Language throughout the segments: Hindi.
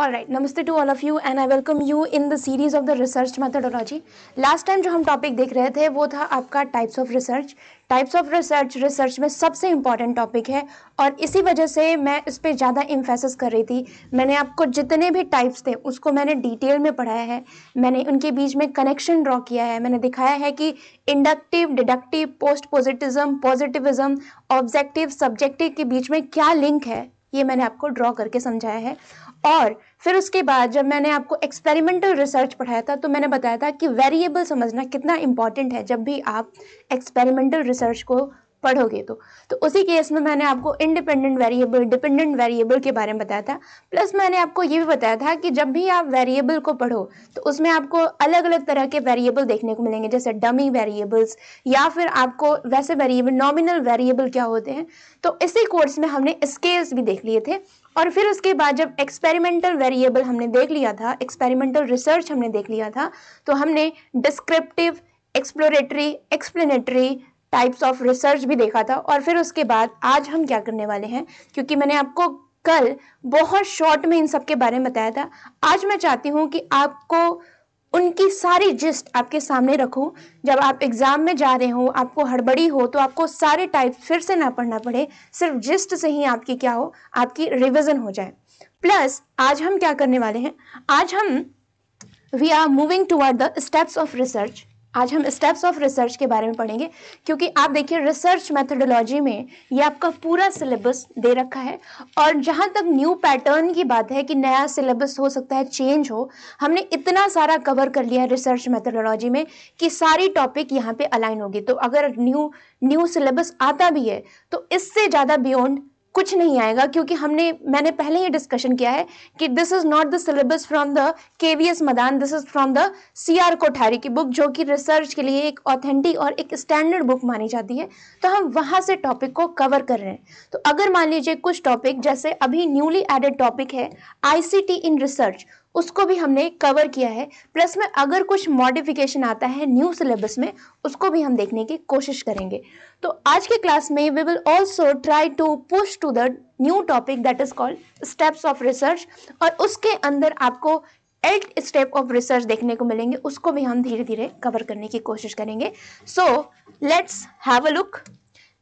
ऑल राइट नमस्ते to all of you and I welcome you in the series of the research methodology last time जो हम टॉपिक देख रहे थे वो था आपका types of research types of research research में सबसे इंपॉर्टेंट टॉपिक है और इसी वजह से मैं इस पर ज़्यादा इम्फेसिस कर रही थी मैंने आपको जितने भी टाइप्स थे उसको मैंने डिटेल में पढ़ाया है मैंने उनके बीच में कनेक्शन ड्रॉ किया है मैंने दिखाया है कि inductive deductive post positivism positivism objective subjective के बीच में क्या लिंक है ये मैंने आपको ड्रॉ करके समझाया है और फिर उसके बाद जब मैंने आपको एक्सपेरिमेंटल रिसर्च पढ़ाया था तो मैंने बताया था कि वेरिएबल समझना कितना इंपॉर्टेंट है जब भी आप एक्सपेरिमेंटल रिसर्च को पढ़ोगे तो तो उसी केस में मैंने आपको इंडिपेंडेंट वेरिएबल डिपेंडेंट वेरिएबल के बारे में बताया था प्लस मैंने आपको ये भी बताया था कि जब भी आप वेरिएबल को पढ़ो तो उसमें आपको अलग अलग तरह के वेरिएबल देखने को मिलेंगे जैसे डमी वेरिएबल्स या फिर आपको वैसे वेरिएबल नॉमिनल वेरिएबल क्या होते हैं तो इसी कोर्स में हमने स्केल्स भी देख लिए थे और फिर उसके बाद जब एक्सपेरिमेंटल वेरिएबल हमने देख लिया था एक्सपेरिमेंटल रिसर्च हमने देख लिया था तो हमने descriptive exploratory explanatory types of research भी देखा था और फिर उसके बाद आज हम क्या करने वाले हैं क्योंकि मैंने आपको कल बहुत शॉर्ट में इन सब के बारे में बताया था आज मैं चाहती हूँ कि आपको उनकी सारी जिस्ट आपके सामने रखूँ जब आप एग्ज़ाम में जा रहे हो आपको हड़बड़ी हो तो आपको सारे टाइप फिर से ना पढ़ना पड़े सिर्फ जिस्ट से ही आपकी क्या हो आपकी रिविज़न हो जाए प्लस आज हम क्या करने वाले हैं आज हम we are moving toward the steps of research आज हम स्टेप्स ऑफ रिसर्च के बारे में पढ़ेंगे क्योंकि आप देखिए रिसर्च मेथडोलॉजी में ये आपका पूरा सिलेबस दे रखा है और जहाँ तक न्यू पैटर्न की बात है कि नया सिलेबस हो सकता है चेंज हो हमने इतना सारा कवर कर लिया है रिसर्च मेथडोलॉजी में कि सारी टॉपिक यहाँ पे अलाइन होगी तो अगर न्यू न्यू सिलेबस आता भी है तो इससे ज़्यादा बियॉन्ड कुछ नहीं आएगा क्योंकि हमने मैंने पहले ही डिस्कशन किया है कि this is not the syllabus from the KVS Madan this is from the C R Kothari की बुक जो कि रिसर्च के लिए एक ऑथेंटिक और एक स्टैंडर्ड बुक मानी जाती है तो हम वहां से टॉपिक को कवर कर रहे हैं तो अगर मान लीजिए कुछ टॉपिक जैसे अभी न्यूली एडेड टॉपिक है आई इन रिसर्च उसको भी हमने कवर किया है प्लस में अगर कुछ मॉडिफिकेशन आता है न्यू सिलेबस में उसको भी हम देखने की कोशिश करेंगे तो आज के क्लास में we will also try to push to the new topic that is called steps of research और उसके अंदर आपको एट स्टेप ऑफ रिसर्च देखने को मिलेंगे उसको भी हम धीरे धीरे कवर करने की कोशिश करेंगे so let's have a look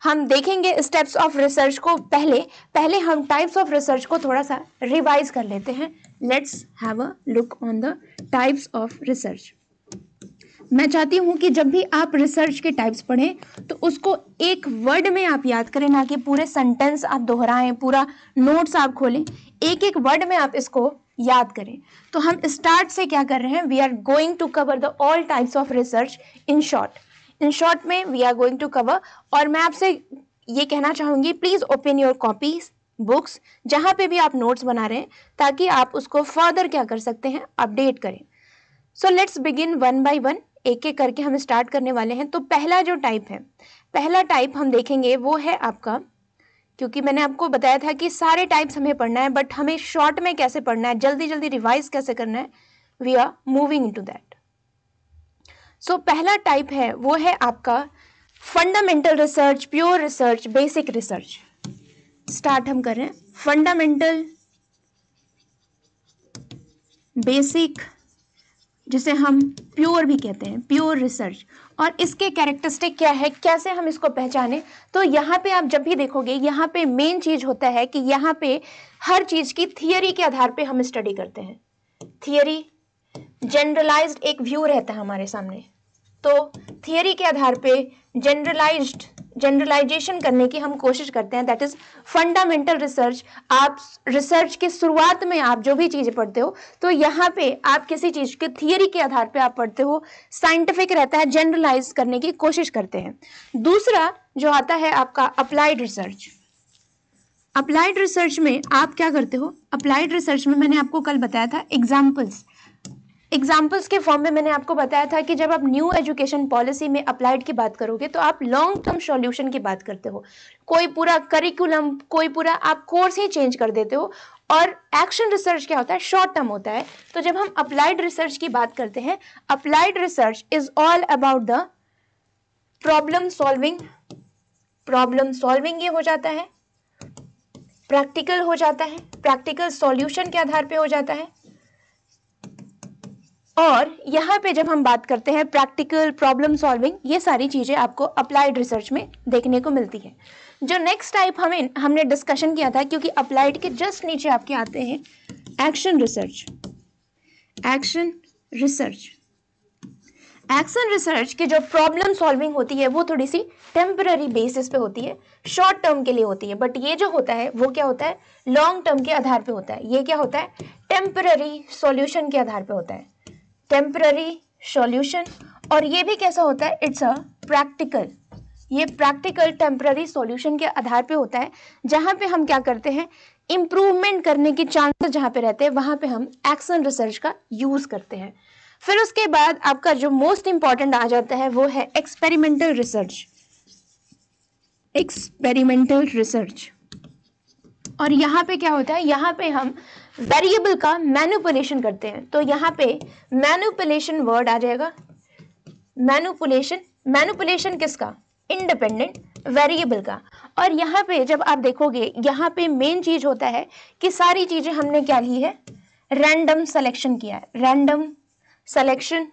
हम देखेंगे स्टेप्स ऑफ रिसर्च को पहले पहले हम टाइप्स ऑफ रिसर्च को थोड़ा सा रिवाइज कर लेते हैं let's have a look on the types of research मैं चाहती हूँ कि जब भी आप रिसर्च के टाइप्स पढ़ें तो उसको एक वर्ड में आप याद करें ना कि पूरे सेंटेंस आप दोहराएं पूरा नोट्स आप खोलें एक एक वर्ड में आप इसको याद करें तो हम स्टार्ट से क्या कर रहे हैं we are going to cover the all types of research in short in short में we are going to cover और मैं आपसे ये कहना चाहूँगी please open your copies books जहाँ पे भी आप नोट्स बना रहे हैं ताकि आप उसको फर्दर क्या कर सकते हैं अपडेट करें so let's begin one by one एक एक करके हम स्टार्ट करने वाले हैं तो पहला जो टाइप है पहला टाइप हम देखेंगे वो है आपका क्योंकि मैंने आपको बताया था कि सारे टाइप्स हमें पढ़ना है बट हमें शॉर्ट में कैसे पढ़ना है जल्दी जल्दी रिवाइज कैसे करना है we are moving to that so so, पहला टाइप है वो है आपका fundamental research pure research basic research start हम कर रहे हैं फंडामेंटल बेसिक जिसे हम प्योर भी कहते हैं प्योर रिसर्च और इसके कैरेक्टरिस्टिक क्या है कैसे हम इसको पहचाने तो यहाँ पे आप जब भी देखोगे यहाँ पे मेन चीज़ होता है कि यहाँ पे हर चीज़ की थियोरी के आधार पे हम स्टडी करते हैं थियोरी जनरलाइज्ड एक व्यू रहता है हमारे सामने तो थियोरी के आधार पे जनरलाइज्ड जनरलाइजेशन करने की हम कोशिश करते हैं दैट इज़ फंडामेंटल रिसर्च आप रिसर्च के शुरुआत में आप जो भी चीज़ पढ़ते हो तो यहाँ पे आप किसी चीज़ के थियरी के आधार पे आप पढ़ते हो साइंटिफिक रहता है जनरलाइज करने की कोशिश करते हैं दूसरा जो आता है आपका अप्लाइड रिसर्च अप्लाइड रिसर्च में आप क्या करते हो अप्लाइड रिसर्च में मैंने आपको कल बताया था एग्जाम्पल्स एग्जाम्पल्स के फॉर्म में मैंने आपको बताया था कि जब आप न्यू एजुकेशन पॉलिसी में अप्लाइड की बात करोगे तो आप लॉन्ग टर्म सॉल्यूशन की बात करते हो कोई पूरा करिकुलम कोई पूरा आप कोर्स ही चेंज कर देते हो और एक्शन रिसर्च क्या होता है शॉर्ट टर्म होता है तो जब हम अप्लाइड रिसर्च की बात करते हैं applied research is all about the problem solving problem solving ये हो जाता है प्रैक्टिकल हो जाता है प्रैक्टिकल सॉल्यूशन के आधार पे हो जाता है और यहाँ पे जब हम बात करते हैं प्रैक्टिकल प्रॉब्लम सॉल्विंग ये सारी चीज़ें आपको अप्लाइड रिसर्च में देखने को मिलती है जो नेक्स्ट टाइप हमें हमने डिस्कशन किया था क्योंकि अप्लाइड के जस्ट नीचे आपके आते हैं action research action research action research की जो प्रॉब्लम सॉल्विंग होती है वो थोड़ी सी टेम्पररी बेसिस पे होती है शॉर्ट टर्म के लिए होती है बट ये जो होता है वो क्या होता है लॉन्ग टर्म के आधार पे होता है ये क्या होता है टेम्पररी सॉल्यूशन के आधार पे होता है टेम्प्ररी सॉल्यूशन और ये भी कैसा होता है इट्स अ प्रैक्टिकल ये प्रैक्टिकल टेम्प्ररी सॉल्यूशन के आधार पे होता है जहाँ पे हम क्या करते हैं इम्प्रूवमेंट करने के चांसेस जहाँ पे रहते हैं वहाँ पे हम एक्शन रिसर्च का यूज़ करते हैं फिर उसके बाद आपका जो मोस्ट इम्पॉर्टेंट आ जाता है वो है एक्सपेरिमेंटल रिसर्च एक्सपेरिमेंटल रिसर्च और यहाँ पे क्या होता है यहाँ पे हम वेरिएबल का मैनुपुलेशन करते हैं तो यहाँ पे मैनुपुलेशन वर्ड आ जाएगा मैनुपुलेशन मैनुपुलेशन किसका इंडिपेंडेंट वेरिएबल का और यहाँ पे जब आप देखोगे यहाँ पे मेन चीज होता है कि सारी चीजें हमने क्या ली है रैंडम सिलेक्शन किया है रैंडम सिलेक्शन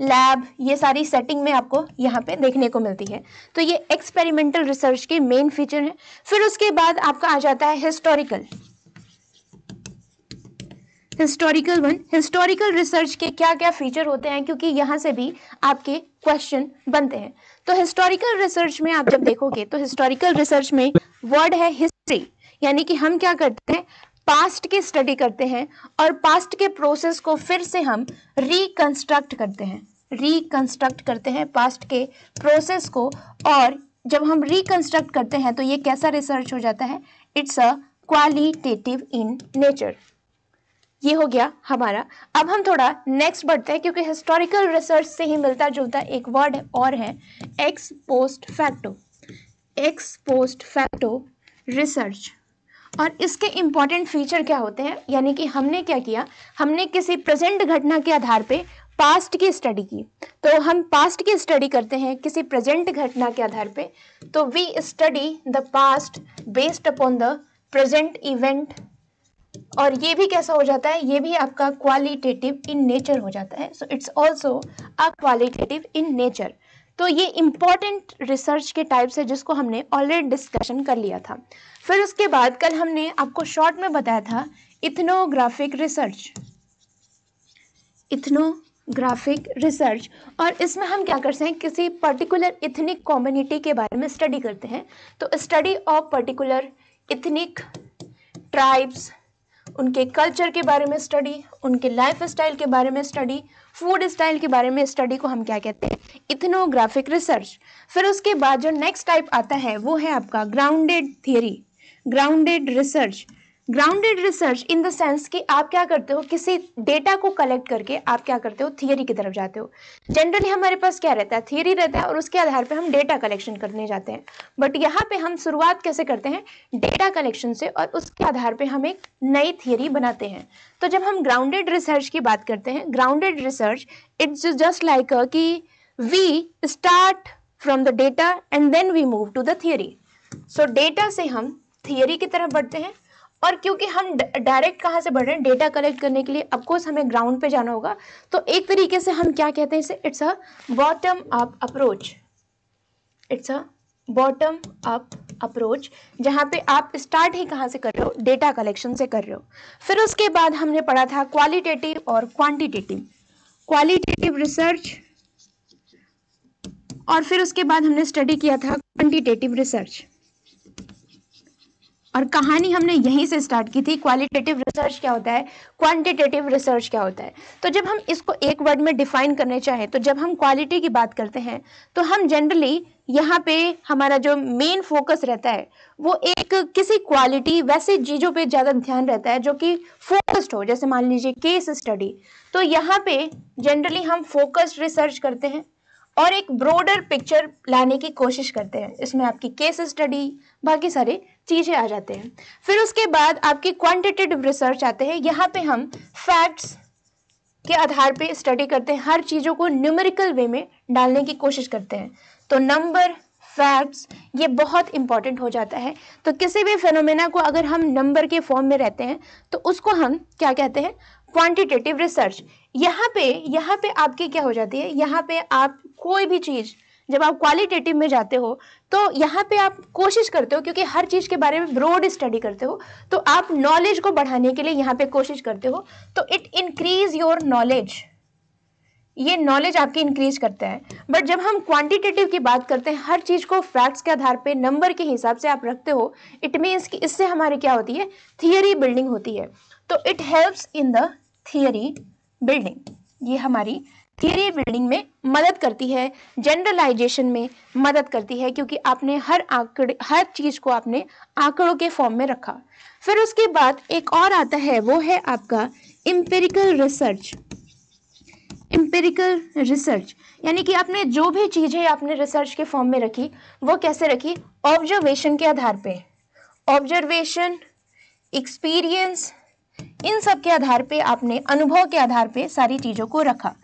लैब ये सारी सेटिंग में आपको यहाँ पे देखने को मिलती है तो ये एक्सपेरिमेंटल रिसर्च के मेन फीचर हैं फिर उसके बाद आपका आ जाता है historical historical one historical research के क्या क्या फीचर होते हैं क्योंकि यहाँ से भी आपके क्वेश्चन बनते हैं तो हिस्टोरिकल रिसर्च में आप जब देखोगे तो हिस्टोरिकल रिसर्च में वर्ड है हिस्ट्री यानी कि हम क्या करते हैं पास्ट की स्टडी करते हैं और पास्ट के प्रोसेस को फिर से हम रिकंस्ट्रक्ट करते हैं रिकंस्ट्रक्ट करते हैं पास्ट के प्रोसेस को और जब हम रिकंस्ट्रक्ट करते हैं तो ये कैसा रिसर्च हो जाता है it's a qualitative in nature ये हो गया हमारा अब हम थोड़ा नेक्स्ट बढ़ते हैं क्योंकि हिस्टोरिकल रिसर्च से ही मिलता जुलता एक वर्ड और है ex post facto ex post facto research और इसके इम्पॉर्टेंट फीचर क्या होते हैं यानी कि हमने क्या किया हमने किसी प्रेजेंट घटना के आधार पे पास्ट की स्टडी की तो हम पास्ट की स्टडी करते हैं किसी प्रेजेंट घटना के आधार पे तो we study the past based upon the present event और ये भी कैसा हो जाता है ये भी आपका क्वालिटेटिव इन नेचर हो जाता है so it's also a qualitative in nature तो ये इम्पॉर्टेंट रिसर्च के टाइप्स है जिसको हमने ऑलरेडी डिस्कशन कर लिया था फिर उसके बाद कल हमने आपको शॉर्ट में बताया था इथनोग्राफिक रिसर्च इथनोग्राफिक रिसर्च और इसमें हम क्या करते हैं किसी पर्टिकुलर इथनिक कम्युनिटी के बारे में स्टडी करते हैं तो study of particular ethnic tribes उनके कल्चर के बारे में स्टडी उनके लाइफ स्टाइल के बारे में स्टडी फूड स्टाइल के बारे में स्टडी को हम क्या कहते हैं इथनोग्राफिक रिसर्च फिर उसके बाद जो नेक्स्ट टाइप आता है वो है आपका grounded theory grounded research grounded research in the sense कि आप क्या करते हो किसी डेटा को कलेक्ट करके आप क्या करते हो थियरी की तरफ जाते हो जनरली हमारे पास क्या रहता है थियरी रहता है और उसके आधार पर हम डेटा कलेक्शन करने जाते हैं बट यहाँ पे हम शुरुआत कैसे करते हैं डेटा कलेक्शन से और उसके आधार पर हम एक नई थियरी बनाते हैं तो जब हम ग्राउंडेड रिसर्च की बात करते हैं grounded research it's just like कि we start from the data and then we move to the theory so data से हम थियरी की तरफ बढ़ते हैं और क्योंकि हम डायरेक्ट कहाँ से बढ़ रहे हैं डेटा कलेक्ट करने के लिए अफकोर्स हमें ग्राउंड पे जाना होगा तो एक तरीके से हम क्या कहते हैं इसे it's a bottom up approach it's a bottom up approach जहाँ पे आप स्टार्ट ही कहाँ से कर रहे हो डेटा कलेक्शन से कर रहे हो फिर उसके बाद हमने पढ़ा था क्वालिटेटिव और क्वान्टिटेटिव क्वालिटेटिव रिसर्च और फिर उसके बाद हमने स्टडी किया था क्वान्टिटेटिव रिसर्च और कहानी हमने यहीं से स्टार्ट की थी क्वालिटेटिव रिसर्च क्या होता है क्वांटिटेटिव रिसर्च क्या होता है तो जब हम इसको एक वर्ड में डिफाइन करने चाहें तो जब हम क्वालिटी की बात करते हैं तो हम जनरली यहाँ पे हमारा जो मेन फोकस रहता है वो एक किसी क्वालिटी वैसे चीज़ों पे ज़्यादा ध्यान रहता है जो कि फोकस्ड हो जैसे मान लीजिए केस स्टडी तो यहाँ पे जनरली हम फोकस्ड रिसर्च करते हैं और एक ब्रॉडर पिक्चर लाने की कोशिश करते हैं इसमें आपकी केस स्टडी बाकी सारे चीज़ें आ जाते हैं फिर उसके बाद आपके क्वांटिटेटिव रिसर्च आते हैं यहाँ पे हम फैक्ट्स के आधार पे स्टडी करते हैं हर चीज़ों को न्यूमेरिकल वे में डालने की कोशिश करते हैं तो नंबर फैक्ट्स ये बहुत इंपॉर्टेंट हो जाता है तो किसी भी फेनोमेना को अगर हम नंबर के फॉर्म में रहते हैं तो उसको हम क्या कहते हैं क्वांटिटेटिव रिसर्च यहाँ पे यहाँ पे आपकी क्या हो जाती है यहाँ पे आप कोई भी चीज़ जब आप क्वालिटेटिव में जाते हो तो यहाँ पे आप कोशिश करते हो क्योंकि हर चीज़ के बारे में ब्रॉड स्टडी करते हो तो आप नॉलेज को बढ़ाने के लिए यहाँ पे कोशिश करते हो तो इट इंक्रीज योर नॉलेज ये नॉलेज आपकी इंक्रीज करता है बट जब हम क्वांटिटेटिव की बात करते हैं हर चीज़ को फैक्ट्स के आधार पे नंबर के हिसाब से आप रखते हो इट मीन्स कि इससे हमारी क्या होती है थियरी बिल्डिंग होती है तो it helps in the theory building ये हमारी थियरी बिल्डिंग में मदद करती है जनरलाइजेशन में मदद करती है क्योंकि आपने हर आंकड़े हर चीज़ को आपने आंकड़ों के फॉर्म में रखा फिर उसके बाद एक और आता है वो है आपका इम्पेरिकल रिसर्च इम्पेरिकल रिसर्च यानी कि आपने जो भी चीज़ें आपने रिसर्च के फॉर्म में रखी वो कैसे रखी ऑब्जर्वेशन के आधार पे ऑब्जर्वेशन एक्सपीरियंस इन सब के आधार पे आपने अनुभव के आधार पे सारी चीज़ों को रखा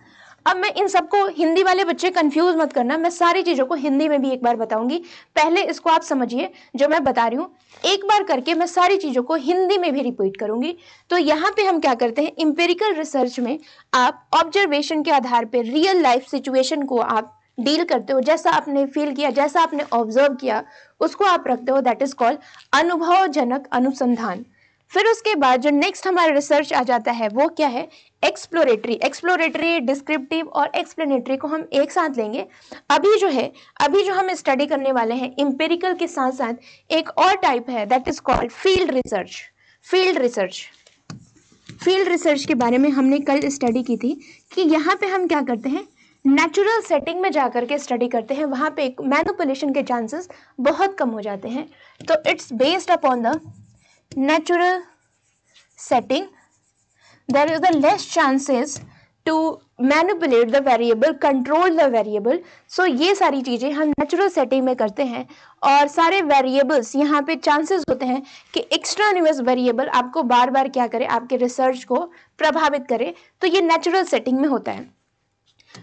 अब मैं इन सबको हिंदी वाले बच्चे कंफ्यूज मत करना मैं सारी चीज़ों को हिंदी में भी एक बार बताऊंगी पहले इसको आप समझिए जो मैं बता रही हूँ एक बार करके मैं सारी चीज़ों को हिंदी में भी रिपीट करूंगी तो यहाँ पे हम क्या करते हैं इम्पेरिकल रिसर्च में आप ऑब्जर्वेशन के आधार पर रियल लाइफ सिचुएशन को आप डील करते हो जैसा आपने फील किया जैसा आपने ऑब्जर्व किया उसको आप रखते हो दैट इज कॉल्ड अनुभवजनक अनुसंधान फिर उसके बाद जो नेक्स्ट हमारा रिसर्च आ जाता है वो क्या है एक्सप्लोरेटरी एक्सप्लोरेटरी डिस्क्रिप्टिव और एक्सप्लेनेटरी को हम एक साथ लेंगे अभी जो है अभी जो हम स्टडी करने वाले हैं इम्पेरिकल के साथ साथ एक और टाइप है that is called field research field research field research के बारे में हमने कल स्टडी की थी कि यहाँ पे हम क्या करते हैं नेचुरल सेटिंग में जा कर के स्टडी करते हैं वहाँ पे मैनुपुलेशन के चांसेस बहुत कम हो जाते हैं तो it's based upon the natural setting there is the less chances to manipulate the variable control the variable so ये सारी चीज़ें हम नेचुरल सेटिंग में करते हैं और सारे वेरिएबल्स यहाँ पे चांसेस होते हैं कि एक्स्ट्रा न्यूज वेरिएबल आपको बार बार क्या करे आपके रिसर्च को प्रभावित करे तो ये नेचुरल सेटिंग में होता है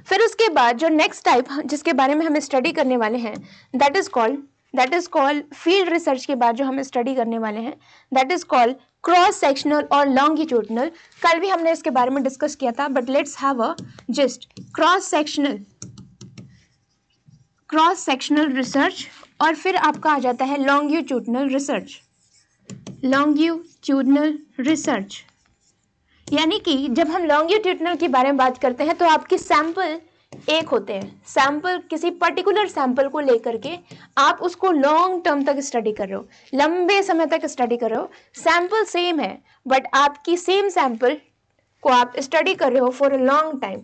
फिर उसके बाद जो नेक्स्ट टाइप जिसके बारे में हम स्टडी करने वाले हैं that is called that is called field research के बाद जो हम स्टडी करने वाले हैं that is called cross sectional और लॉन्गिट्यूडनल कल भी हमने इसके बारे में डिस्कस किया था but let's have a just cross sectional cross sectional research और फिर आपका आ जाता है लॉन्गिट्यूडनल रिसर्च लॉन्गिट्यूडनल रिसर्च यानी कि जब हम लॉन्गिट्यूडनल के बारे में बात करते हैं तो आपकी सैंपल एक होते हैं सैंपल किसी पर्टिकुलर सैंपल को लेकर के आप उसको लॉन्ग टर्म तक स्टडी कर रहे हो लंबे समय तक स्टडी कर रहे हो सैंपल सेम है बट आपकी सेम सैंपल को आप स्टडी कर रहे हो for a long time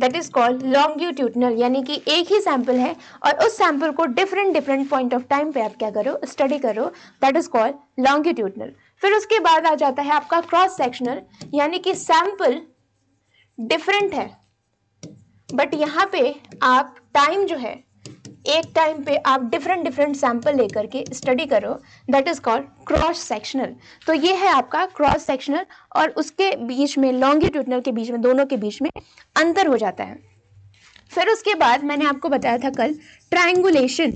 that is called longitudinal यानी कि एक ही सैंपल है और उस सैंपल को different different point of time पे आप क्या करो स्टडी करो दैट इज कॉल्ड लॉन्ग्यूट्यूटनल फिर उसके बाद आ जाता है आपका क्रॉस सेक्शनल यानी कि सैंपल डिफरेंट है बट यहाँ पे आप टाइम जो है एक टाइम पे आप डिफरेंट डिफरेंट सैंपल लेकर के स्टडी करो that is called cross sectional तो ये है आपका क्रॉस सेक्शनल और उसके बीच में लॉन्गिट्यूडनल के बीच में दोनों के बीच में अंतर हो जाता है फिर उसके बाद मैंने आपको बताया था कल ट्रायंगुलेशन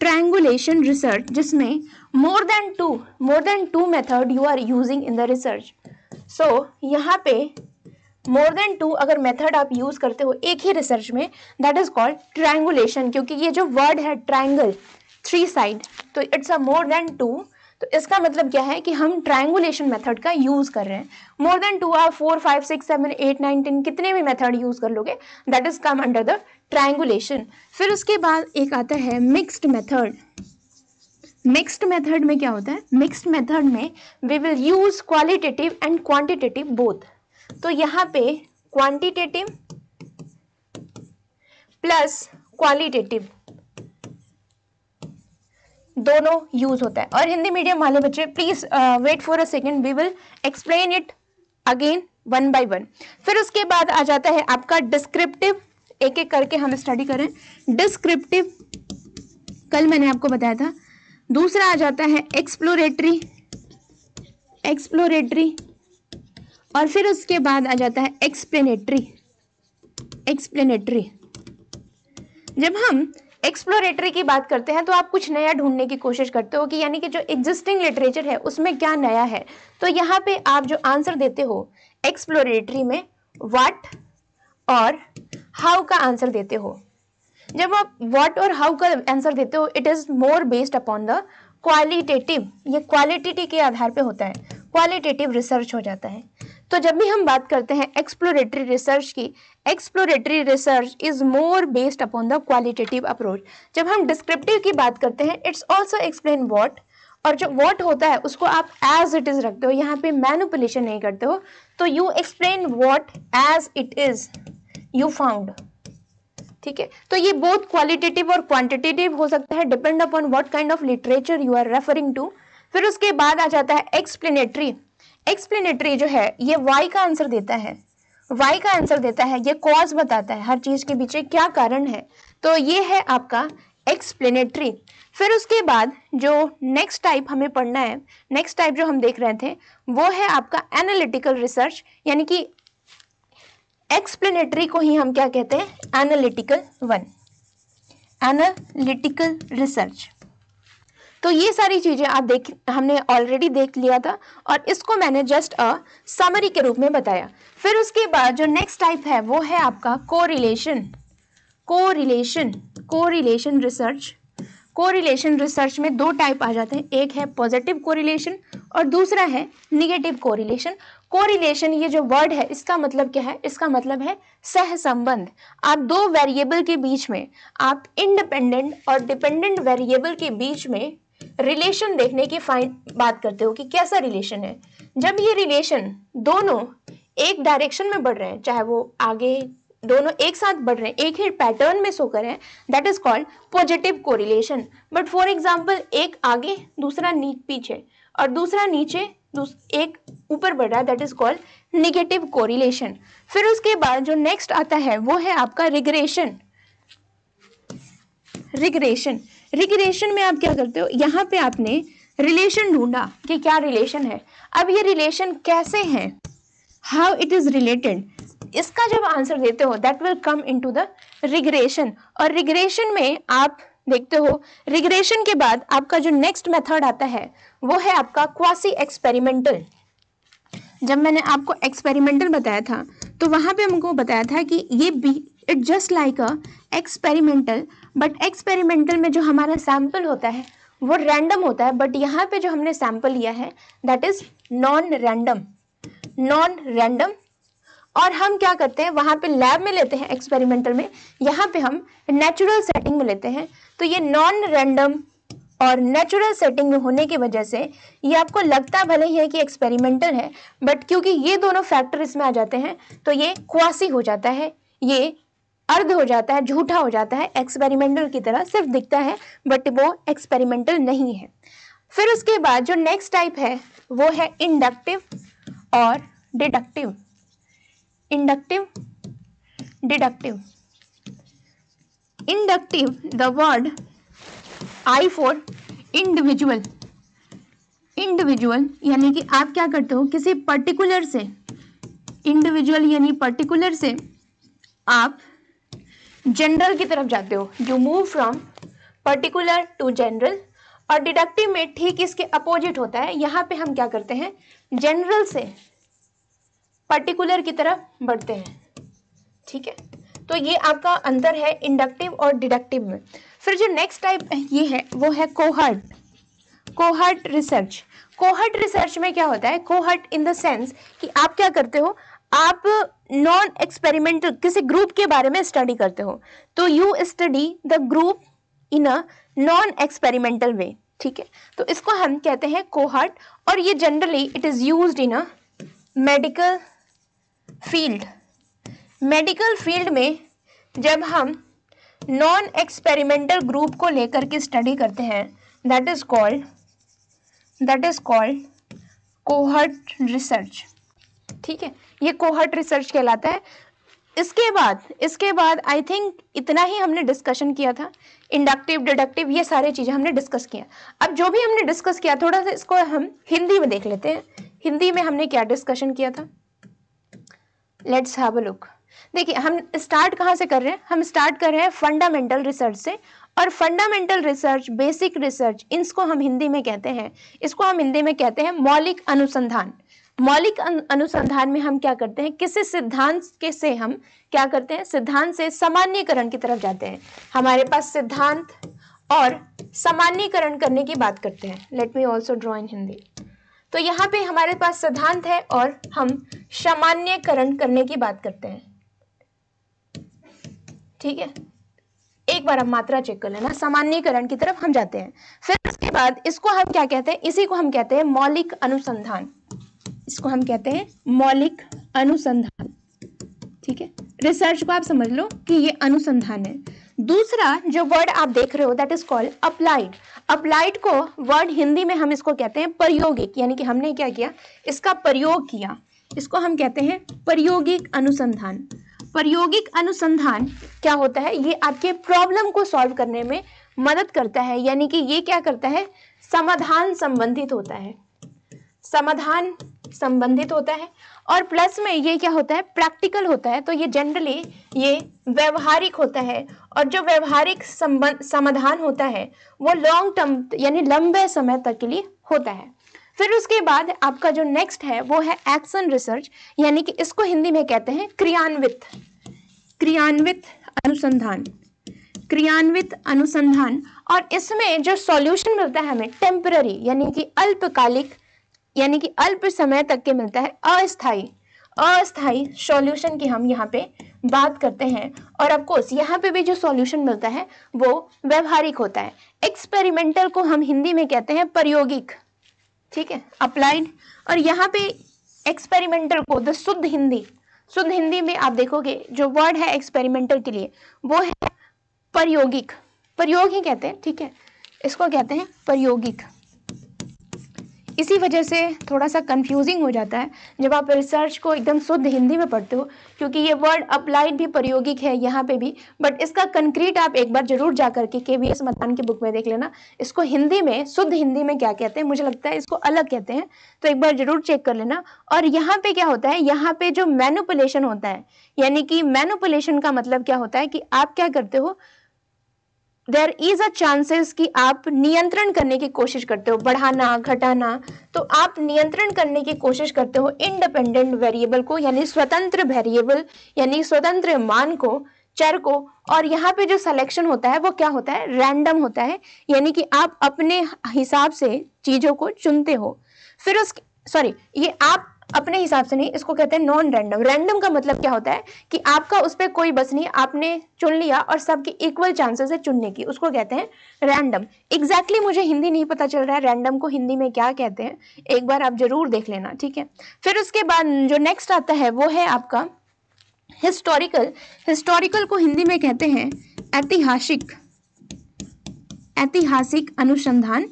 ट्रायंगुलेशन रिसर्च जिसमें more than two more than two method you are using in the research so यहाँ पे मोर देन टू अगर मेथड आप यूज़ करते हो एक ही रिसर्च में दैट इज़ कॉल्ड ट्राइंगुलेशन क्योंकि ये जो वर्ड है ट्राइंगल थ्री साइड तो it's a more than two तो इसका मतलब क्या है कि हम ट्राइंगुलेशन मेथड का यूज़ कर रहे हैं मोर देन टू आप four five six seven eight nine ten कितने भी मेथड यूज़ कर लोगे that is come under the triangulation फिर उसके बाद एक आता है मिक्सड मेथड मिक्सड मेथड में क्या होता है मिक्सड मेथड में we will use qualitative and quantitative both तो यहां पे क्वांटिटेटिव प्लस क्वालिटेटिव दोनों यूज होता है और हिंदी मीडियम वाले बच्चे please wait for a second we will explain it again one by one फिर उसके बाद आ जाता है आपका डिस्क्रिप्टिव एक एक करके हम स्टडी करें डिस्क्रिप्टिव कल मैंने आपको बताया था दूसरा आ जाता है एक्सप्लोरेटरी एक्सप्लोरेटरी और फिर उसके बाद आ जाता है एक्सप्लेनेटरी एक्सप्लेनेटरी जब हम एक्सप्लोरेटरी की बात करते हैं तो आप कुछ नया ढूंढने की कोशिश करते हो कि यानी कि जो एग्जिस्टिंग लिटरेचर है उसमें क्या नया है तो यहाँ पे आप जो आंसर देते हो एक्सप्लोरेटरी में वाट और हाउ का आंसर देते हो जब आप व्हाट और हाउ का आंसर देते हो it is more based upon the qualitative ये क्वालिटिटी के आधार पे होता है क्वालिटेटिव रिसर्च हो जाता है तो जब भी हम बात करते हैं एक्सप्लोरेटरी रिसर्च की exploratory research is more based upon the qualitative approach जब हम डिस्क्रिप्टिव की बात करते हैं इट्स ऑल्सो एक्सप्लेन वॉट और जो वॉट होता है उसको आप एज इट इज रखते हो यहाँ पे मैनुपुलेशन नहीं करते हो तो you explain what as it is you found ठीक है तो ये बहुत क्वालिटेटिव और क्वांटिटेटिव हो सकता है depend upon what kind of literature you are referring to फिर उसके बाद आ जाता है एक्सप्लेनेटरी एक्सप्लेनेटरी जो है ये वाई का आंसर देता है वाई का आंसर देता है ये कॉज बताता है हर चीज के पीछे क्या कारण है तो ये है आपका एक्सप्लेनेटरी फिर उसके बाद जो नेक्स्ट टाइप हमें पढ़ना है नेक्स्ट टाइप जो हम देख रहे थे वो है आपका एनालिटिकल रिसर्च यानी कि एक्सप्लेनेटरी को ही हम क्या कहते हैं एनालिटिकल वन एनालिटिकल रिसर्च तो ये सारी चीज़ें आप देख हमने ऑलरेडी देख लिया था और इसको मैंने जस्ट अ समरी के रूप में बताया फिर उसके बाद जो नेक्स्ट टाइप है वो है आपका correlation correlation correlation research correlation research में दो टाइप आ जाते हैं एक है पॉजिटिव कोरिलेशन और दूसरा है निगेटिव कोरिलेशन कोरिलेशन ये जो वर्ड है इसका मतलब क्या है इसका मतलब है सहसंबंध आप दो वेरिएबल के बीच में आप इंडिपेंडेंट और डिपेंडेंट वेरिएबल के बीच में रिलेशन देखने की फाइन बात करते हो कि कैसा रिलेशन है जब ये रिलेशन दोनों एक डायरेक्शन में बढ़ रहे हैं चाहे वो आगे दोनों एक साथ बढ़ रहे हैं एक ही पैटर्न में सो कर रहे हैं that is called positive correlation but for example एक आगे दूसरा नीच पीछे और दूसरा नीचे दूस, एक ऊपर बढ़ रहा है that is called negative correlation फिर उसके बाद जो नेक्स्ट आता है वो है आपका रिग्रेशन रिग्रेशन रिग्रेशन में आप क्या करते हो यहाँ पे आपने रिलेशन ढूंढा कि क्या रिलेशन है अब ये रिलेशन कैसे है हाउ इट इज रिलेटेड इसका जब आंसर देते हो that will come in to the regression और रिग्रेशन में आप देखते हो रिग्रेशन के बाद आपका जो नेक्स्ट मेथड आता है वो है आपका क्वासी एक्सपेरिमेंटल जब मैंने आपको एक्सपेरिमेंटल बताया था तो वहां पे हमको बताया था कि ये be it just like a experimental but experimental में जो हमारा सैम्पल होता है वो रैंडम होता है बट यहाँ पे जो हमने सैम्पल लिया है that is non random non random और हम क्या करते हैं वहाँ पे लैब में लेते हैं एक्सपेरिमेंटल में यहाँ पे हम नेचुरल सेटिंग में लेते हैं तो ये नॉन रैंडम और नेचुरल सेटिंग में होने की वजह से ये आपको लगता भले ही है कि एक्सपेरिमेंटल है बट क्योंकि ये दोनों फैक्टर इसमें आ जाते हैं तो ये क्वासी हो जाता है ये अर्ध हो जाता है झूठा हो जाता है एक्सपेरिमेंटल की तरह सिर्फ दिखता है बट वो एक्सपेरिमेंटल नहीं है फिर उसके बाद जो नेक्स्ट टाइप है वो है इंडक्टिव और deductive inductive deductive inductive the word I for individual individual यानी कि आप क्या करते हो किसी पर्टिकुलर से इंडिविजुअल यानी पर्टिकुलर से आप जनरल की तरफ जाते हो you move from particular to general और डिडक्टिव में ठीक इसके अपोजिट होता है यहाँ पे हम क्या करते हैं जनरल से पर्टिकुलर की तरफ बढ़ते हैं ठीक है तो ये आपका अंतर है इंडक्टिव और डिडक्टिव में फिर जो नेक्स्ट टाइप ये है वो है cohort cohort research cohort research में क्या होता है कोहर्ट इन द सेंस कि आप क्या करते हो आप नॉन एक्सपेरिमेंटल किसी ग्रुप के बारे में स्टडी करते हो तो you study the group in a non experimental way ठीक है तो इसको हम कहते हैं कोहर्ट और ये generally it is use in a medical field medical field में जब हम नॉन एक्सपेरिमेंटल ग्रुप को लेकर के स्टडी करते हैं that is called that is called cohort research ठीक है ये कोहट रिसर्च कहलाता है इसके बाद इसके बाद आई थिंक इतना ही हमने डिस्कशन किया था इंडक्टिव डिडक्टिव ये सारे चीज़ें हमने डिस्कस किया अब जो भी हमने डिस्कस किया थोड़ा सा इसको हम हिंदी में देख लेते हैं हिंदी में हमने क्या डिस्कशन किया था लेट्स हैव अ लुक देखिए हम स्टार्ट कहाँ से कर रहे हैं हम स्टार्ट कर रहे हैं फंडामेंटल रिसर्च से और फंडामेंटल रिसर्च बेसिक रिसर्च इसको हम हिंदी में कहते हैं इसको हम हिंदी में कहते हैं मौलिक अनुसंधान मौलिक अनुसंधान में हम क्या करते हैं किसी सिद्धांत के से हम क्या करते हैं सिद्धांत से सामान्यकरण की तरफ जाते हैं हमारे पास सिद्धांत और सामान्यकरण करने की बात करते हैं let me also draw in Hindi तो यहाँ पे हमारे पास सिद्धांत है और हम सामान्यकरण करने की बात करते हैं ठीक है एक बार हम मात्रा चेक कर लेना सामान्यकरण की तरफ हम जाते हैं फिर उसके बाद इसको हम क्या कहते हैं इसी को हम कहते हैं मौलिक अनुसंधान इसको हम कहते हैं मौलिक अनुसंधान ठीक है रिसर्च को आप समझ लो कि ये अनुसंधान है दूसरा जो वर्ड आप देख रहे हो that is called applied applied को वर्ड हिंदी में हम इसको कहते हैं प्रयोगिक यानी कि हमने क्या किया इसका प्रयोग किया इसको हम कहते हैं प्रयोगिक अनुसंधान प्रयोगिक अनुसंधान क्या होता है ये आपके प्रॉब्लम को सॉल्व करने में मदद करता है यानी कि ये क्या करता है समाधान संबंधित होता है समाधान संबंधित होता है और प्लस में ये क्या होता है प्रैक्टिकल होता है तो ये जनरली ये व्यवहारिक होता है और जो व्यवहारिक समाधान होता है वो लॉन्ग टर्म यानी लंबे समय तक के लिए होता है फिर उसके बाद आपका जो नेक्स्ट है वो है एक्शन रिसर्च यानी कि इसको हिंदी में कहते हैं क्रियान्वित क्रियान्वित अनुसंधान क्रियान्वित अनुसंधान और इसमें जो सॉल्यूशन मिलता है हमें टेम्पररी यानी कि अल्पकालिक यानी कि अल्प समय तक के मिलता है अस्थाई अस्थाई सॉल्यूशन की हम यहाँ पे बात करते हैं और अफकोर्स यहाँ पे भी जो सॉल्यूशन मिलता है वो व्यवहारिक होता है एक्सपेरिमेंटल को हम हिंदी में कहते हैं प्रयोगिक ठीक है अप्लाइड और यहाँ पे एक्सपेरिमेंटल को द शुद्ध हिंदी शुद्ध हिंदी में आप देखोगे जो वर्ड है एक्सपेरिमेंटल के लिए वो है प्रयोगिक प्रयोग ही कहते हैं ठीक है इसको कहते हैं प्रयोगिक इसी वजह से थोड़ा सा कंफ्यूजिंग हो जाता है जब आप रिसर्च को एकदम शुद्ध हिंदी में पढ़ते हो क्योंकि ये वर्ड अप्लाइड भी प्रयोगिक है यहाँ पे भी बट इसका कंक्रीट आप एक बार जरूर जा करके के वी एस मदान की बुक में देख लेना इसको हिंदी में शुद्ध हिंदी में क्या कहते हैं मुझे लगता है इसको अलग कहते हैं तो एक बार जरूर चेक कर लेना और यहाँ पे क्या होता है यहाँ पे जो मैनुपुलेशन होता है यानी कि मैनुपुलेशन का मतलब क्या होता है कि आप क्या करते हो देर इज अ चांसेस कि आप नियंत्रण करने की कोशिश करते हो बढ़ाना घटाना तो आप नियंत्रण करने की कोशिश करते हो इंडिपेंडेंट वेरिएबल को यानी स्वतंत्र वेरिएबल यानी स्वतंत्र मान को चर को और यहाँ पे जो सिलेक्शन होता है वो क्या होता है रैंडम होता है यानी कि आप अपने हिसाब से चीजों को चुनते हो फिर उस सॉरी ये आप अपने हिसाब से नहीं इसको कहते हैं नॉन रैंडम रैंडम का मतलब क्या होता है कि आपका उस पर कोई बस नहीं आपने चुन लिया और सबके इक्वल चांसेस है चुनने की उसको कहते हैं रैंडम एग्जैक्टली मुझे हिंदी नहीं पता चल रहा है रैंडम को हिंदी में क्या कहते हैं एक बार आप जरूर देख लेना ठीक है फिर उसके बाद जो नेक्स्ट आता है वो है आपका हिस्टोरिकल हिस्टोरिकल को हिंदी में कहते हैं ऐतिहासिक ऐतिहासिक अनुसंधान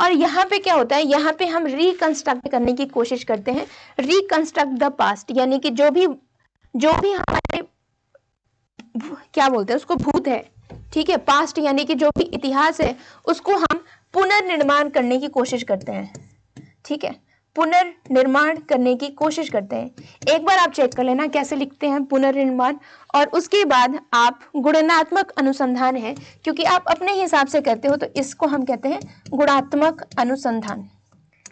और यहाँ पे क्या होता है यहाँ पे हम रिकंस्ट्रक्ट करने की कोशिश करते हैं रिकंस्ट्रक्ट द पास्ट यानी कि जो भी जो भी हमारे क्या बोलते हैं उसको भूत है ठीक है पास्ट यानी कि जो भी इतिहास है उसको हम पुनर्निर्माण करने की कोशिश करते हैं ठीक है पुनर्निर्माण करने की कोशिश करते हैं एक बार आप चेक कर लेना कैसे लिखते हैं पुनर्निर्माण और उसके बाद आप गुणात्मक अनुसंधान है क्योंकि आप अपने हिसाब से करते हो तो इसको हम कहते हैं गुणात्मक अनुसंधान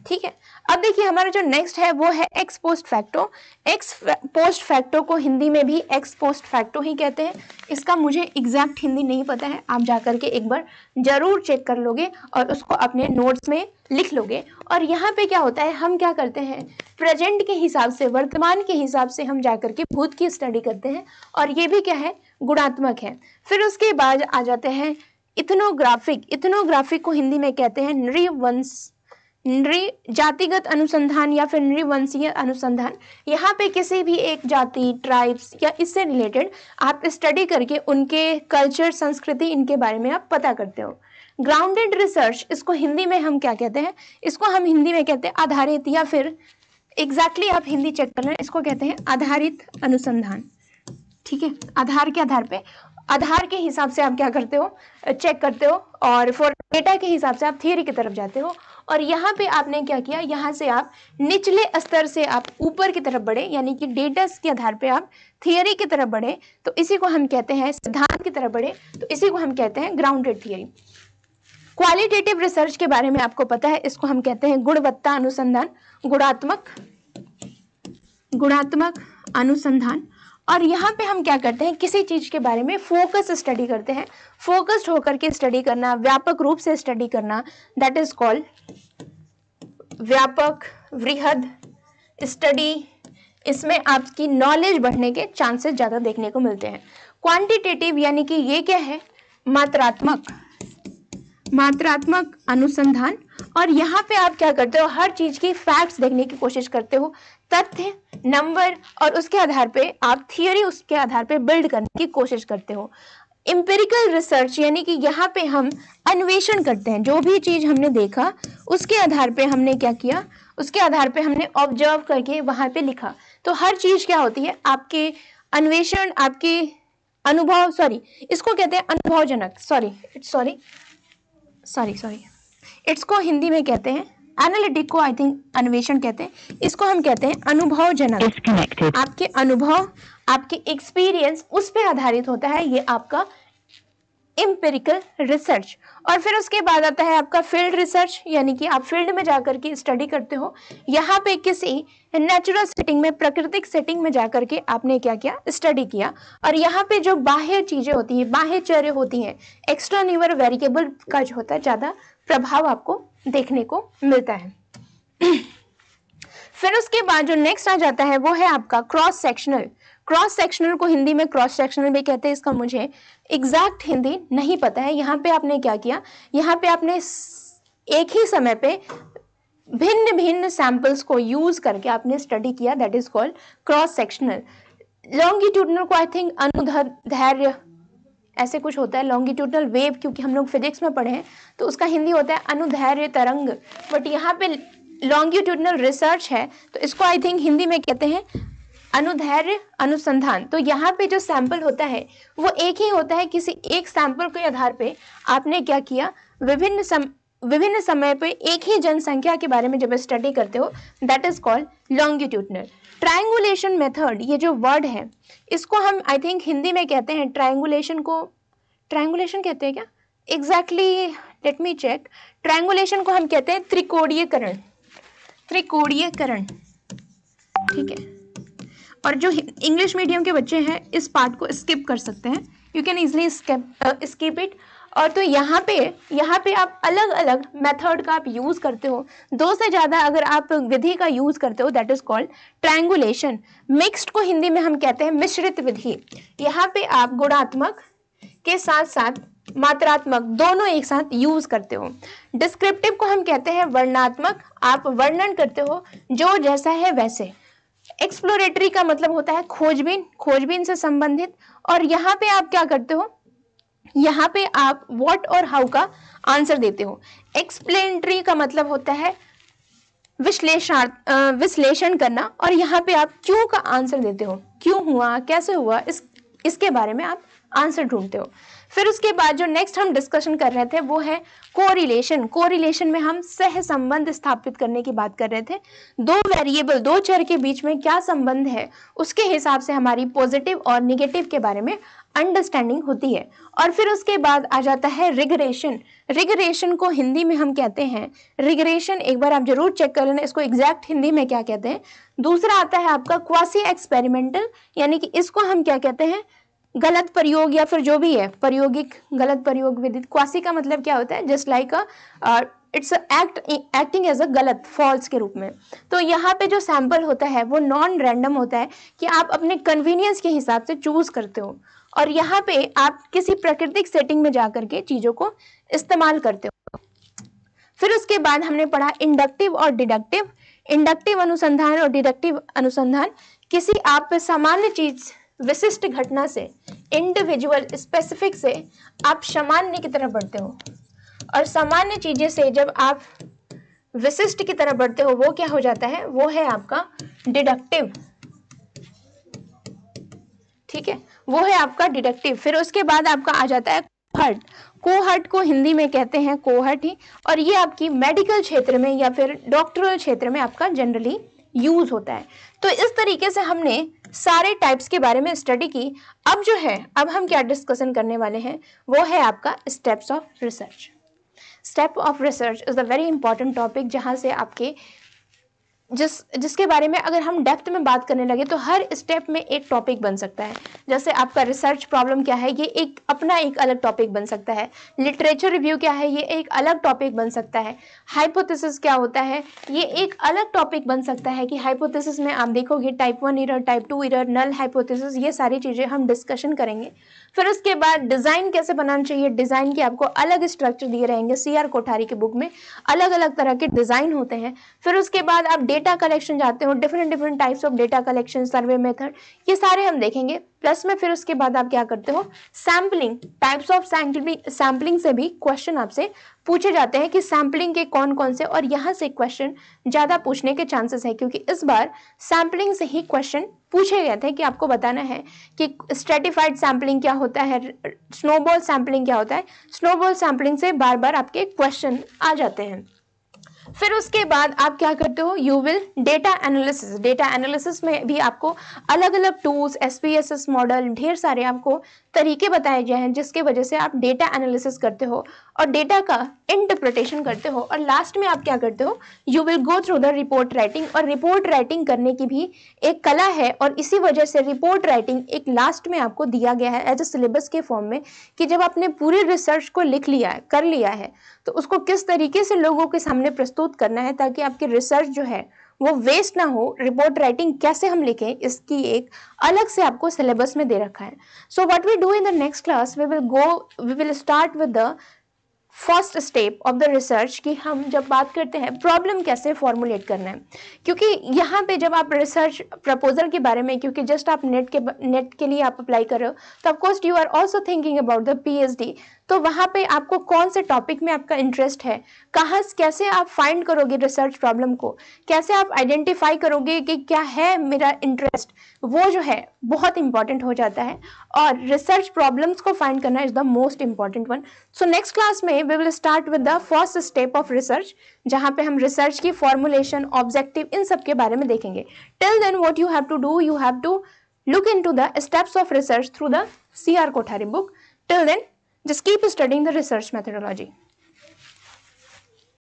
ठीक है अब देखिए हमारा जो नेक्स्ट है वो है ex post facto ex post facto को हिंदी में भी एक्स पोस्ट फैक्टो ही कहते हैं इसका मुझे एग्जैक्ट हिंदी नहीं पता है आप जाकर के एक बार ज़रूर चेक कर लोगे और उसको अपने नोट्स में लिख लोगे और यहाँ पे क्या होता है हम क्या करते हैं प्रेजेंट के हिसाब से वर्तमान के हिसाब से हम जाकर के भूत की स्टडी करते हैं और ये भी क्या है गुणात्मक है फिर उसके बाद आ जाते हैं इथनोग्राफिक इथनोग्राफिक को हिंदी में कहते हैं नृवंश नृ जातिगत अनुसंधान या फिर नृवंशीय अनुसंधान यहाँ पे किसी भी एक जाति ट्राइब्स या इससे रिलेटेड आप स्टडी करके उनके कल्चर संस्कृति इनके बारे में आप पता करते हो ग्राउंडेड रिसर्च इसको हिंदी में हम क्या कहते हैं इसको हम हिंदी में कहते हैं आधारित या फिर एग्जैक्टली exactly आप हिंदी चेक कर लें इसको कहते हैं आधारित अनुसंधान ठीक है आधार के आधार पे आधार के हिसाब से आप क्या करते हो चेक करते हो और फॉर डेटा के हिसाब से आप थियरी की तरफ जाते हो और यहाँ पे आपने क्या किया यहाँ से आप निचले स्तर से आप ऊपर की तरफ बढ़े यानी कि डेटा के आधार पे आप थियोरी की तरफ बढ़े तो इसी को हम कहते हैं सिद्धांत की तरफ बढ़े तो इसी को हम कहते हैं ग्राउंडेड थियोरी क्वालिटेटिव रिसर्च के बारे में आपको पता है इसको हम कहते हैं गुणवत्ता अनुसंधान गुणात्मक गुणात्मक अनुसंधान और यहाँ पे हम क्या करते हैं किसी चीज़ के बारे में फोकस स्टडी करते हैं फोकस्ड होकर के स्टडी करना व्यापक रूप से स्टडी करना दैट इज कॉल्ड व्यापक वृहद स्टडी इसमें आपकी नॉलेज बढ़ने के चांसेस ज़्यादा देखने को मिलते हैं क्वांटिटेटिव यानी कि ये क्या है मात्रात्मक मात्रात्मक अनुसंधान और यहाँ पे आप क्या करते हो हर चीज़ की फैक्ट्स देखने की कोशिश करते हो तथ्य नंबर और उसके आधार पे आप थियोरी उसके आधार पे बिल्ड करने की कोशिश करते हो इम्पेरिकल रिसर्च यानी कि यहाँ पे हम अन्वेषण करते हैं जो भी चीज़ हमने देखा उसके आधार पे हमने क्या किया उसके आधार पे हमने ऑब्जर्व करके वहां पे लिखा तो हर चीज़ क्या होती है आपके अन्वेषण आपके अनुभव सॉरी इसको कहते हैं अनुभवजनक sorry sorry sorry sorry it's को हिंदी में कहते हैं एनालिटिक को आई थिंक अन्वेषण कहते हैं इसको हम कहते हैं अनुभव जनक आपके अनुभव आपके एक्सपीरियंस उस पर आधारित होता है ये आपका इम्पेरिकल रिसर्च और फिर उसके बाद आता है आपका फील्ड रिसर्च यानी कि आप फील्ड में जाकर के स्टडी करते हो यहाँ पे किसी नेचुरल सेटिंग में प्राकृतिक सेटिंग में जाकर के आपने क्या किया स्टडी किया और यहाँ पे जो बाह्य चीज़ें होती हैं बाह्य चेहरे होती हैं एक्स्ट्रा निवर वेरिएबल का जो होता है ज़्यादा प्रभाव आपको देखने को मिलता है फिर उसके बाद जो नेक्स्ट आ जाता है वो है आपका क्रॉस सेक्शनल क्रॉस सेक्शनल को हिंदी में क्रॉस सेक्शनल भी कहते हैं इसका मुझे एग्जैक्ट हिंदी नहीं पता है यहाँ पे आपने क्या किया यहाँ पे आपने एक ही समय पे भिन्न भिन्न सैंपल्स को यूज करके आपने स्टडी किया that is called cross sectional longitudinal को आई थिंक धैर्य ऐसे कुछ होता है लॉन्गिट्यूडनल वेव क्योंकि हम लोग फिजिक्स में पढ़े हैं तो उसका हिंदी होता है अनुधैर्य तरंग बट यहाँ पे लॉन्गिट्यूडनल रिसर्च है तो इसको आई थिंक हिंदी में कहते हैं अनुधैर्य अनुसंधान तो यहाँ पे जो सैंपल होता है वो एक ही होता है किसी एक सैंपल के आधार पे आपने क्या किया विभिन्न सम विभिन्न समय पे एक ही जनसंख्या के बारे में जब स्टडी करते हो that is called longitudinal triangulation method ये जो वर्ड है इसको हम आई थिंक हिंदी में कहते हैं ट्राइंगुलेशन को ट्राइंगुलेशन कहते हैं क्या exactly let me check triangulation को हम कहते हैं त्रिकोणीयकरण त्रिकोणीयकरण ठीक है और जो इंग्लिश मीडियम के बच्चे हैं इस पार्ट को स्किप कर सकते हैं you can easily skip it और तो यहाँ पे यहाँ पे आप अलग अलग मेथड का आप यूज़ करते हो दो से ज़्यादा अगर आप विधि का यूज़ करते हो that is called triangulation mixed को हिंदी में हम कहते हैं मिश्रित विधि यहाँ पे आप गुणात्मक के साथ साथ मात्रात्मक दोनों एक साथ यूज करते हो डिस्क्रिप्टिव को हम कहते हैं वर्णात्मक आप वर्णन करते हो जो जैसा है वैसे एक्सप्लोरेटरी का मतलब होता है खोजबीन खोजबीन से संबंधित और यहाँ पे आप क्या करते हो यहाँ पे आप वॉट और हाउ का आंसर देते हो एक्सप्लेनेटरी का मतलब होता है विश्लेषण विश्लेषण करना और यहाँ पे आप क्यों का आंसर देते हो क्यों हुआ कैसे हुआ इस इसके बारे में आप आंसर ढूंढते हो फिर उसके बाद जो नेक्स्ट हम डिस्कशन कर रहे थे वो है कोरिलेशन कोरिलेशन में हम सह संबंध स्थापित करने की बात कर रहे थे दो वेरिएबल दो चर के बीच में क्या संबंध है उसके हिसाब से हमारी पॉजिटिव और निगेटिव के बारे में अंडरस्टैंडिंग होती है और फिर उसके बाद आ जाता है रिगरेशन रिगरेशन को हिंदी में हम कहते हैं रिगरेशन एक बार आप जरूर चेक कर लेना इसको एग्जैक्ट हिंदी में क्या कहते हैं दूसरा आता है आपका क्वासी एक्सपेरिमेंटल यानी कि इसको हम क्या कहते हैं गलत प्रयोग या फिर जो भी है प्रयोगिक गलत प्रयोग विदित क्वासी का मतलब क्या होता है just like a it's act acting as a गलत फॉल्स के रूप में तो यहाँ पे जो सैंपल होता है वो नॉन रैंडम होता है कि आप अपने कन्वीनियंस के हिसाब से चूज करते हो और यहाँ पे आप किसी प्राकृतिक सेटिंग में जाकर के चीज़ों को इस्तेमाल करते हो फिर उसके बाद हमने पढ़ा इंडक्टिव और डिडक्टिव इंडक्टिव अनुसंधान और डिडक्टिव अनुसंधान किसी आप सामान्य चीज विशिष्ट घटना से इंडिविजुअल स्पेसिफिक से आप सामान्य की तरफ बढ़ते हो और सामान्य चीजें से जब आप विशिष्ट की तरफ बढ़ते हो वो क्या हो जाता है वो है आपका डिडक्टिव ठीक है वो है आपका डिडक्टिव फिर उसके बाद आपका आ जाता है कोहट कोहट को हिंदी में कहते हैं कोहट ही और ये आपकी मेडिकल क्षेत्र में या फिर डॉक्टरल क्षेत्र में आपका जनरली यूज़ होता है तो इस तरीके से हमने सारे टाइप्स के बारे में स्टडी की अब जो है अब हम क्या डिस्कशन करने वाले हैं वो है आपका steps of research step of research is a very important topic जहाँ से आपके जिस जिसके बारे में अगर हम डेप्थ में बात करने लगे तो हर स्टेप में एक टॉपिक बन सकता है जैसे आपका रिसर्च प्रॉब्लम क्या है ये एक अपना एक अलग टॉपिक बन सकता है लिटरेचर रिव्यू क्या है ये एक अलग टॉपिक बन सकता है हाइपोथेसिस क्या होता है ये एक अलग टॉपिक बन सकता है कि हाइपोथेसिस में आप देखोगे type one error type two error null hypothesis ये सारी चीज़ें हम डिस्कशन करेंगे फिर उसके बाद डिज़ाइन कैसे बनाना चाहिए डिज़ाइन के आपको अलग स्ट्रक्चर दिए रहेंगे सी कोठारी के बुक में अलग अलग तरह के डिज़ाइन होते हैं फिर उसके बाद आप डेटा कलेक्शन जाते हो different different types of data collection survey method ये सारे हम देखेंगे प्लस में फिर उसके बाद आप क्या करते हो सैम्पलिंग टाइप्स ऑफ सैम्पलिंग से भी क्वेश्चन आपसे पूछे जाते हैं कि सैम्पलिंग के कौन कौन से और यहाँ से क्वेश्चन ज़्यादा पूछने के चांसेस है क्योंकि इस बार सैम्पलिंग से ही क्वेश्चन पूछे गए थे कि आपको बताना है कि स्ट्रेटिफाइड सैम्पलिंग क्या होता है स्नोबॉल सैम्पलिंग क्या होता है स्नोबॉल सैम्पलिंग से बार बार आपके क्वेश्चन आ जाते हैं फिर उसके बाद आप क्या करते हो you will data analysis data analysis में भी आपको अलग अलग tools S P S S model ढेर सारे आपको तरीके बताए गए हैं जिसके वजह से आप डेटा एनालिसिस करते हो और डेटा का इंटरप्रिटेशन करते हो और लास्ट में आप क्या करते हो you will go through the report writing और रिपोर्ट राइटिंग करने की भी एक कला है और इसी वजह से रिपोर्ट राइटिंग एक लास्ट में आपको दिया गया है एज अ सिलेबस के फॉर्म में कि जब आपने पूरे रिसर्च को लिख लिया है कर लिया है तो उसको किस तरीके से लोगों के सामने प्रस्तुत करना है ताकि आपकी रिसर्च जो है वो वेस्ट ना हो रिपोर्ट राइटिंग कैसे हम लिखें इसकी एक अलग से आपको सिलेबस में दे रखा है so what we do in the next class we will go we will start with the first step of the research कि हम जब बात करते हैं प्रॉब्लम कैसे फॉर्मुलेट करना है क्योंकि यहाँ पे जब आप रिसर्च प्रपोजल के बारे में क्योंकि जस्ट आप नेट के नेट के लिए आप अप्लाई कर रहे हो तो of course you are also thinking about the D तो वहाँ पे आपको कौन से टॉपिक में आपका इंटरेस्ट है कहाँ कैसे आप फाइंड करोगे रिसर्च प्रॉब्लम को कैसे आप आइडेंटिफाई करोगे कि क्या है मेरा इंटरेस्ट वो जो है बहुत इंपॉर्टेंट हो जाता है और रिसर्च प्रॉब्लम्स को फाइंड करना is the most important one so next class में we will start with the first step of research जहां पे हम रिसर्च की फॉर्मुलेशन ऑब्जेक्टिव इन सब के बारे में देखेंगे till then what you have to do you have to look in the steps of research through the C Kothari book till then just keep studying the research methodology.